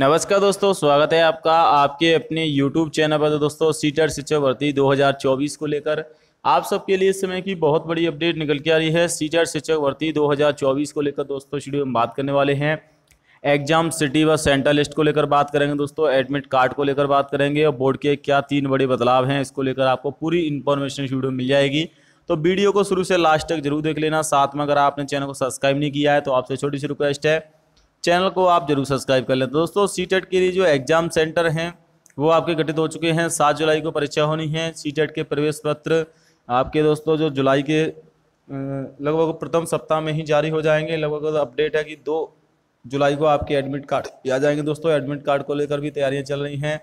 नमस्कार दोस्तों स्वागत है आपका आपके अपने YouTube चैनल पर तो दोस्तों सीटर शिक्षा भर्ती 2024 को लेकर आप सबके लिए इस समय की बहुत बड़ी अपडेट निकल के आ रही है सीटर शिक्षक भर्ती 2024 को लेकर दोस्तों शुरू में बात करने वाले हैं एग्जाम सिटी व सेंटर लिस्ट को लेकर बात करेंगे दोस्तों एडमिट कार्ड को लेकर बात करेंगे और बोर्ड के क्या तीन बड़े बदलाव हैं इसको लेकर आपको पूरी इन्फॉर्मेशन वीडियो मिल जाएगी तो वीडियो को शुरू से लास्ट तक जरूर देख लेना साथ में अगर आपने चैनल को सब्सक्राइब नहीं किया है तो आपसे छोटी सी रिक्वेस्ट है चैनल को आप जरूर सब्सक्राइब कर लें तो दोस्तों सी e के लिए जो एग्ज़ाम सेंटर हैं वो आपके गठित हो चुके हैं सात जुलाई को परीक्षा होनी है सी e के प्रवेश पत्र आपके दोस्तों जो जुलाई के लगभग प्रथम सप्ताह में ही जारी हो जाएंगे लगभग अपडेट है कि दो जुलाई को आपके एडमिट कार्ड आ जाएंगे दोस्तों एडमिट कार्ड को लेकर भी तैयारियां चल रही हैं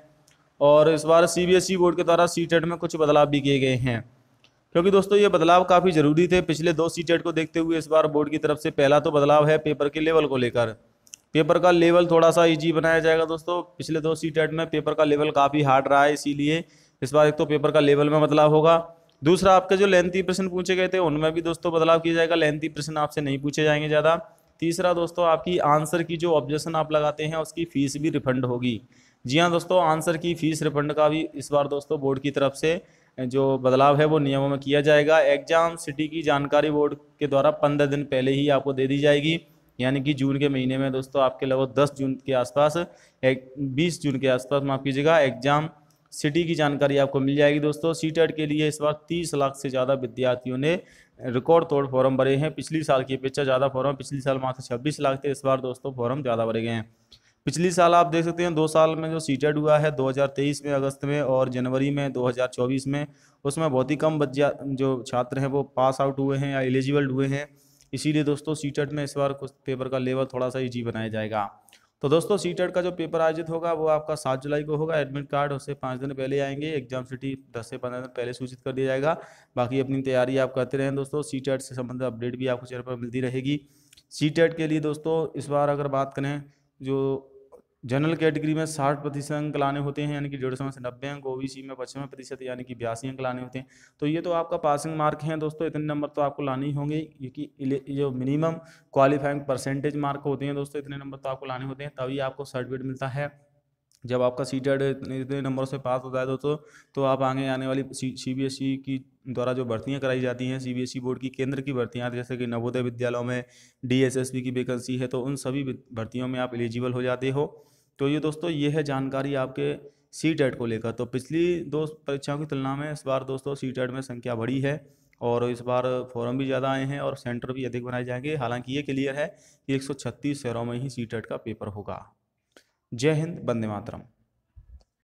और इस बार सीबीएसई e बोर्ड के द्वारा सी में कुछ बदलाव भी किए गए हैं क्योंकि दोस्तों ये बदलाव काफ़ी ज़रूरी थे पिछले दो सी को देखते हुए इस बार बोर्ड की तरफ से पहला तो बदलाव है पेपर के लेवल को लेकर पेपर का लेवल थोड़ा सा ईजी बनाया जाएगा दोस्तों पिछले दो सी टेट में पेपर का लेवल काफ़ी हार्ड रहा है इसीलिए इस बार एक तो पेपर का लेवल में बदलाव होगा दूसरा आपके जो लेंथी प्रश्न पूछे गए थे उनमें भी दोस्तों बदलाव किया जाएगा लेंथी प्रश्न आपसे नहीं पूछे जाएंगे ज़्यादा तीसरा दोस्तों आपकी आंसर की जो ऑब्जेक्शन आप लगाते हैं उसकी फ़ीस भी रिफंड होगी जी हाँ दोस्तों आंसर की फ़ीस रिफंड का भी इस बार दोस्तों बोर्ड की तरफ से जो बदलाव है वो नियमों में किया जाएगा एग्जाम सिटी की जानकारी बोर्ड के द्वारा पंद्रह दिन पहले ही आपको दे दी जाएगी यानी कि जून के महीने में दोस्तों आपके लगभग दस जून के आसपास एक बीस जून के आसपास माफ़ कीजिएगा एग्जाम सिटी की जानकारी आपको मिल जाएगी दोस्तों सी e के लिए इस बार तीस लाख से ज़्यादा विद्यार्थियों ने रिकॉर्ड तोड़ फॉर्म भरे हैं पिछली साल की अपेक्षा ज़्यादा फॉर्म पिछली साल मात्र छब्बीस लाख थे इस बार दोस्तों फॉर्म ज़्यादा भरे गए हैं पिछली साल आप देख सकते हैं दो साल में जो सीटेड e हुआ है 2023 में अगस्त में और जनवरी में 2024 में उसमें बहुत ही कम बच्चा जो छात्र हैं वो पास आउट हुए हैं या एलिजिबल हुए हैं इसीलिए दोस्तों सी में इस बार कुछ पेपर का लेवल थोड़ा सा ईजी बनाया जाएगा तो दोस्तों सी का जो पेपर आयोजित होगा वो आपका सात जुलाई को होगा एडमिट कार्ड उससे पाँच दिन पहले आएंगे एग्जाम सिटी दस से पंद्रह दिन पहले सूचित कर दिया जाएगा बाकी अपनी तैयारी आप करते रहें दोस्तों सी से संबंधित अपडेट भी आपको चेयर पर मिलती रहेगी सी के लिए दोस्तों इस बार अगर बात करें जो जनरल कैटेगरी में साठ प्रतिशत अंक लाने होते हैं यानी कि डेढ़ सौ में से नब्बे अंक ओबीसी में पचपन प्रतिशत यानी कि बयासी अंक लाने होते हैं तो ये तो आपका पासिंग मार्क है दोस्तों इतने नंबर तो आपको लाने ही होंगे क्योंकि जो मिनिमम क्वालिफाइंग परसेंटेज मार्क होते हैं दोस्तों इतने नंबर तो आपको लाने होते हैं तभी आपको सर्टिफिकेट मिलता है जब आपका सी टेड इतने नंबरों से पास होता है दोस्तों तो आप आगे आने वाली सी बी एस ई की द्वारा जो भर्तियाँ कराई जाती हैं C B S E board की केंद्र की भर्तियाँ जैसे कि नवोदय विद्यालयों में डी एस एस बी की वैकेंसी है तो उन सभी भर्तियों में आप एलिजिबल हो जाते हो तो ये दोस्तों ये है जानकारी आपके सी टेट को लेकर तो पिछली दो परीक्षाओं की तुलना में इस बार दोस्तों सी टेट में संख्या बढ़ी है और इस बार फॉरम भी ज़्यादा आए हैं और सेंटर भी अधिक बनाए जाएंगे हालांकि ये क्लियर है कि 136 शहरों में ही सी टेट का पेपर होगा जय हिंद बंदे मातरम